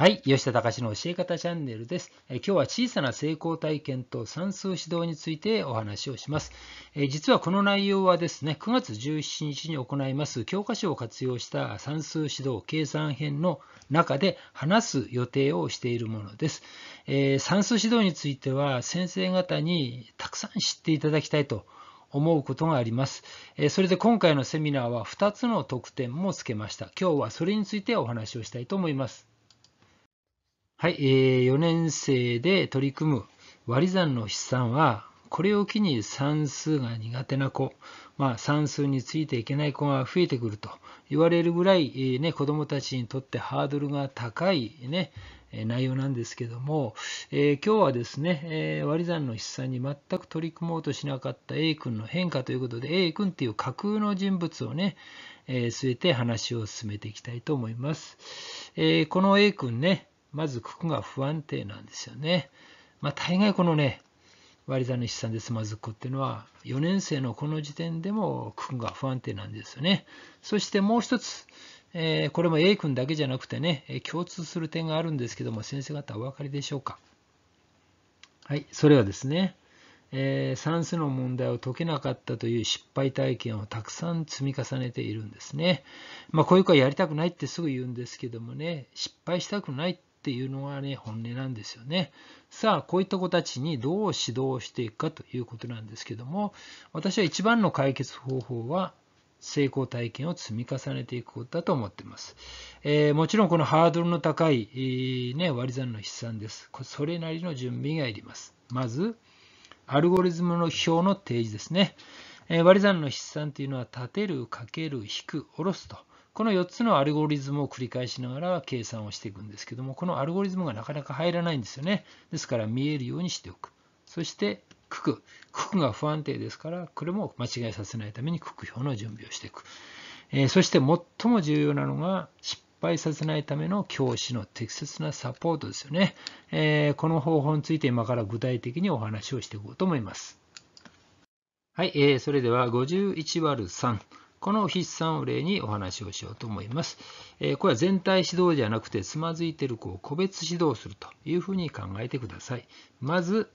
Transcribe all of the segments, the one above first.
はい、吉田隆の教え方チャンネルです。え今日は小さな成功体験と算数指導についてお話をします。え実はこの内容はですね、9月17日に行います教科書を活用した算数指導計算編の中で話す予定をしているものです。え算数指導については先生方にたくさん知っていただきたいと思うことがあります。それで今回のセミナーは2つの特典もつけました。今日はそれについてお話をしたいと思います。はい、えー、4年生で取り組む割り算の筆算は、これを機に算数が苦手な子、まあ、算数についていけない子が増えてくると言われるぐらい、えーね、子どもたちにとってハードルが高い、ね、内容なんですけども、えー、今日はですね、えー、割り算の筆算に全く取り組もうとしなかった A 君の変化ということで A 君っていう架空の人物をね、えー、据えて話を進めていきたいと思います、えー、この A 君ね、まずここが不安定なんですよね。まあ、大概このね、割り算の試算でつまずく子っていうのは、4年生のこの時点でも区が不安定なんですよね。そしてもう一つ、えー、これも A 君だけじゃなくてね、共通する点があるんですけども、先生方お分かりでしょうか。はい、それはですね、えー、算数の問題を解けなかったという失敗体験をたくさん積み重ねているんですね。まあ、こういう子はやりたくないってすぐ言うんですけどもね、失敗したくないっっていうのがね、本音なんですよね。さあ、こういった子たちにどう指導していくかということなんですけども、私は一番の解決方法は、成功体験を積み重ねていくことだと思っています。えー、もちろんこのハードルの高い、えー、ね、割り算の筆算です。それなりの準備がいります。まず、アルゴリズムの表の提示ですね。えー、割り算の筆算というのは、立てる、かける、引く、下ろすと。この4つのアルゴリズムを繰り返しながら計算をしていくんですけども、このアルゴリズムがなかなか入らないんですよね。ですから見えるようにしておく。そして、九九。区区が不安定ですから、これも間違いさせないために区区表の準備をしていく。えー、そして最も重要なのが、失敗させないための教師の適切なサポートですよね。えー、この方法について今から具体的にお話をしていこうと思います。はい、えー、それでは 51÷3。この筆算を例にお話をしようと思います。えこれは全体指導じゃなくてつまずいている子を個別指導するというふうに考えてください。まず、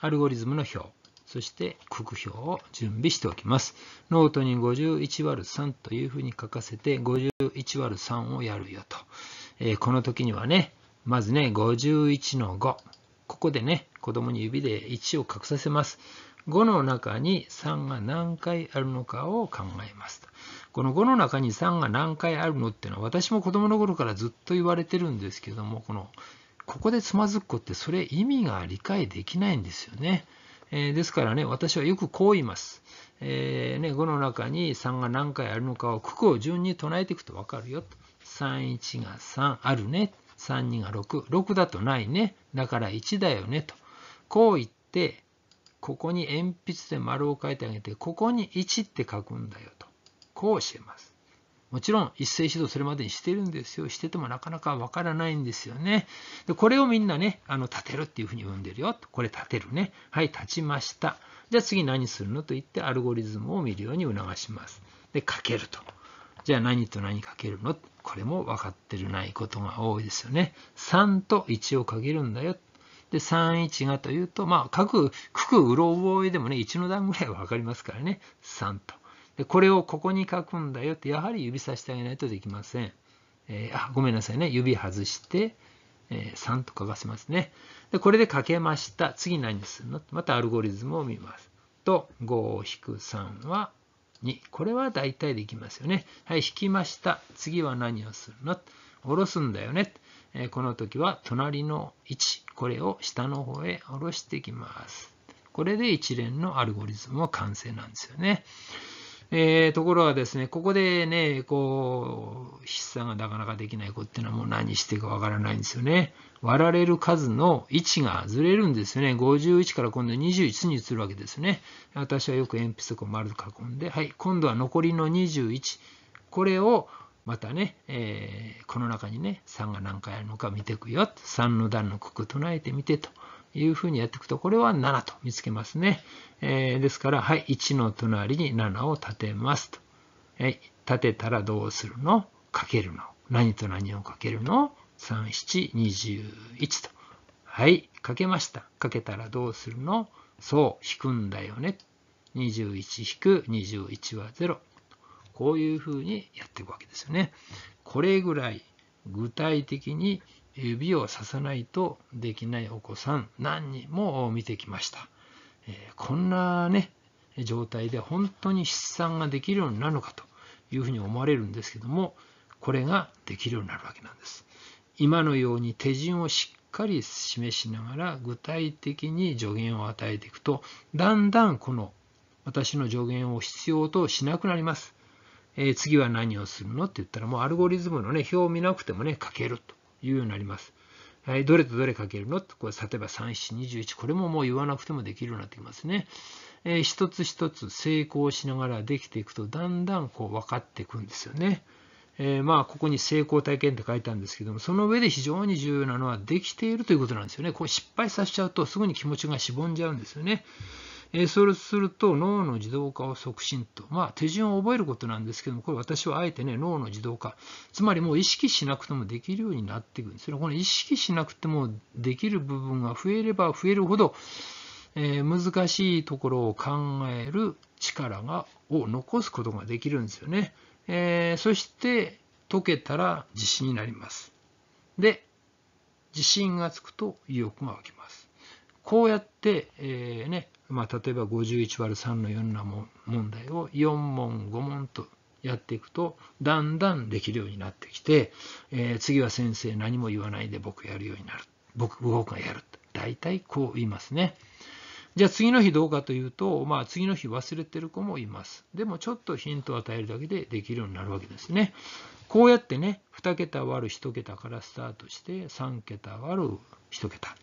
アルゴリズムの表、そして区区表を準備しておきます。ノートに 51÷3 というふうに書かせて 51÷3 をやるよと。えこの時にはね、まずね、51の5。ここでね、子供に指で1を隠させます。5の中に3が何回あるのかを考えますと。この5の中に3が何回あるのっていうのは私も子供の頃からずっと言われてるんですけどもこのここでつまずくこってそれ意味が理解できないんですよね。えー、ですからね私はよくこう言います。えーね、5の中に3が何回あるのかを九九を順に唱えていくと分かるよと。31が3あるね。32が66だとないねだから1だよねとこう言ってここに鉛筆で丸を書いてあげて、ここに1って書くんだよと。こう教えます。もちろん一斉指導それまでにしてるんですよ。しててもなかなかわからないんですよね。で、これをみんなね、あの、立てるっていうふうに呼んでるよ。これ立てるね。はい、立ちました。じゃあ次何するのと言ってアルゴリズムを見るように促します。で、かけると。じゃあ何と何かけるのこれも分かってるないことが多いですよね。3と1をかけるんだよ。で、3、1がというと、まあ、各区区うろ覚えでもね、1の段ぐらいは分かりますからね、3と。で、これをここに書くんだよって、やはり指さしてあげないとできません。えー、あ、ごめんなさいね、指外して、えー、3と書かせますね。で、これで書けました。次何するのまたアルゴリズムを見ます。と、5引く3は2。これは大体できますよね。はい、引きました。次は何をするの下ろすんだよね。えこの時は隣の位置、これを下の方へ下ろしていきます。これで一連のアルゴリズムは完成なんですよね。えー、ところがですね、ここでね、こう、筆算がなかなかできない子っていうのはもう何していいかわからないんですよね。割られる数の位置がずれるんですよね。51から今度21に移るわけですね。私はよく鉛筆を丸囲んで、はい、今度は残りの21。これをまたね、えー、この中にね、3が何回あるのか見ていくよ。3の段の九九唱えてみてというふうにやっていくと、これは7と見つけますね。えー、ですから、はい、1の隣に7を立てますと。はい、立てたらどうするのかけるの。何と何をかけるの ?3、7、21と。はい、かけました。かけたらどうするのそう、引くんだよね。21引く21は0。こういうふうにやっていくわけですよね。これぐらい具体的に指をささないとできないお子さん何人も見てきました。えこんなね、状態で本当に出産ができるようになるのかというふうに思われるんですけども、これができるようになるわけなんです。今のように手順をしっかり示しながら具体的に助言を与えていくと、だんだんこの私の助言を必要としなくなります。え次は何をするのって言ったら、もうアルゴリズムのね、表を見なくてもね、書けるというようになります。はい、どれとどれ書けるのって、これ、例えば3、7、21、これももう言わなくてもできるようになってきますね。えー、一つ一つ成功しながらできていくと、だんだんこう分かっていくんですよね。えー、まあ、ここに成功体験って書いたんですけども、その上で非常に重要なのは、できているということなんですよね。こう失敗させちゃうと、すぐに気持ちがしぼんじゃうんですよね。うんえそうすると脳の自動化を促進と、まあ、手順を覚えることなんですけども、これ私はあえてね、脳の自動化、つまりもう意識しなくてもできるようになっていくんですよ。この意識しなくてもできる部分が増えれば増えるほど、えー、難しいところを考える力がを残すことができるんですよね。えー、そして解けたら自信になります。で、自信がつくと意欲が湧きます。こうやって、えー、ね、まあ、例えば51 ÷ 3の4な問題を4問5問とやっていくとだんだんできるようになってきて、えー、次は先生何も言わないで僕やるようになる僕僕がやる大体こう言いますね。じゃあ次の日どうかというと、まあ、次の日忘れてる子もいます。でもちょっとヒントを与えるだけでできるようになるわけですね。こうやってね、2桁割る1桁からスタートして、3桁割る1桁、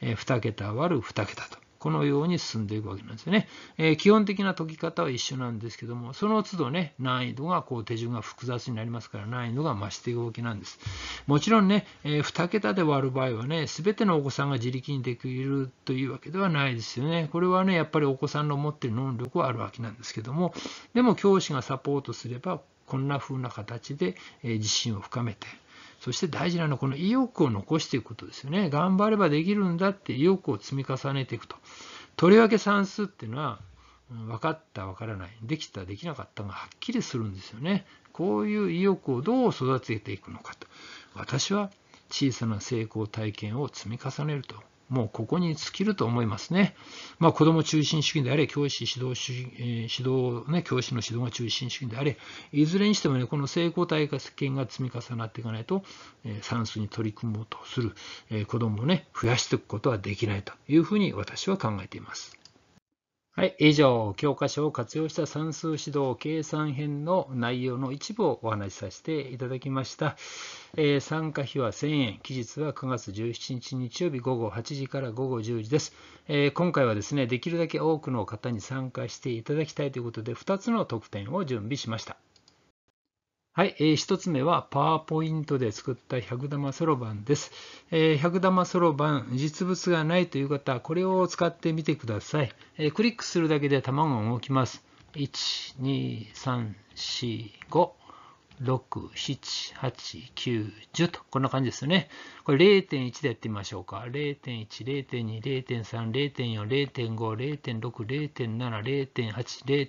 え2桁割る2桁と。このように進んでいくわけなんですよね。えー、基本的な解き方は一緒なんですけども、その都度ね、難易度が、こう、手順が複雑になりますから、難易度が増していくわけなんです。もちろんね、えー、2桁で割る場合はね、すべてのお子さんが自力にできるというわけではないですよね。これはね、やっぱりお子さんの持ってる能力はあるわけなんですけども、でも教師がサポートすれば、こんな風な形で自信を深めてそして大事なのはこの意欲を残していくことですよね。頑張ればできるんだって意欲を積み重ねていくと。とりわけ算数っていうのは、分かった、分からない、できた、できなかったがはっきりするんですよね。こういう意欲をどう育てていくのかと。私は小さな成功体験を積み重ねるともうここに尽きると思いますね。まあ、子ども中心主義であれ、教師指導主義、指導ね、教師の指導が中心主義であれ、いずれにしてもね、この成功体験が積み重なっていかないと、算数に取り組もうとする子どもをね、増やしていくことはできないというふうに私は考えています。はい、以上、教科書を活用した算数指導計算編の内容の一部をお話しさせていただきました。えー、参加費は1000円、期日は9月17日日曜日午後8時から午後10時です。えー、今回はですね、できるだけ多くの方に参加していただきたいということで、2つの特典を準備しました。はい、えー、1つ目はパワーポイントで作った100玉そろばんです。えー、100玉そろばん、実物がないという方、これを使ってみてください。えー、クリックするだけで玉が動きます。1、2、3、4、5。6、7、8、9、10と、こんな感じですよね。これ0.1でやってみましょうか。0.1、0.2、0.3、0.4、0.5、0.6、0.7、0.8、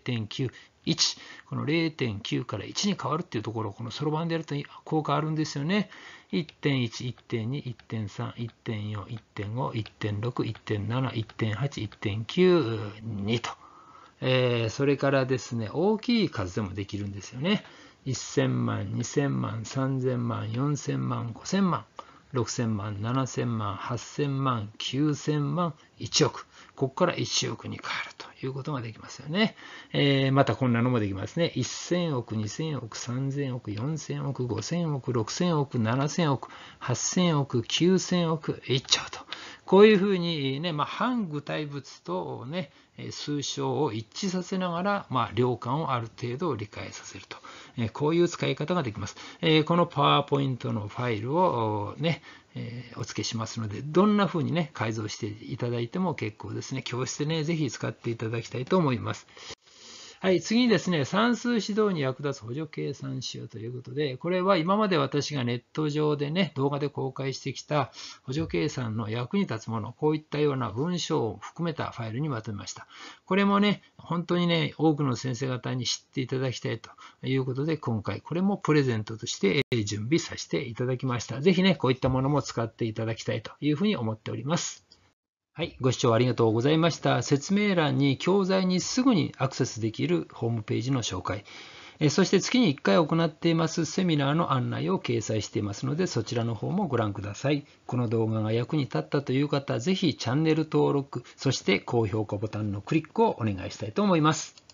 0.9、1。この0.9から1に変わるっていうところを、このそろばんでやると効果あるんですよね。1.1、1.2、1.3、1.4、1.5、1.6、1.7、1.8、1.9、2と。えー、それからですね、大きい数でもできるんですよね。1000万、2000万、3000万、4000万、5000万、6000万、7000万、8000万、9000万、1億。ここから1億に変わるということができますよね。えー、またこんなのもできますね。1000億、2000億、3000億、4000億、5000億、6000億、7000億、8000億、9000億、1兆と。こういうふうにね、まあ、反具体物とね、数章を一致させながら、まあ、量感をある程度理解させると。えこういう使い方ができます。えこのパワーポイントのファイルをね、えお付けしますので、どんな風にね、改造していただいても結構ですね、教室でね、ぜひ使っていただきたいと思います。はい、次にですね、算数指導に役立つ補助計算集ということで、これは今まで私がネット上でね、動画で公開してきた補助計算の役に立つもの、こういったような文章を含めたファイルにまとめました。これもね、本当にね、多くの先生方に知っていただきたいということで、今回これもプレゼントとして準備させていただきました。ぜひね、こういったものも使っていただきたいというふうに思っております。はい、ご視聴ありがとうございました。説明欄に教材にすぐにアクセスできるホームページの紹介、そして月に1回行っていますセミナーの案内を掲載していますので、そちらの方もご覧ください。この動画が役に立ったという方、ぜひチャンネル登録、そして高評価ボタンのクリックをお願いしたいと思います。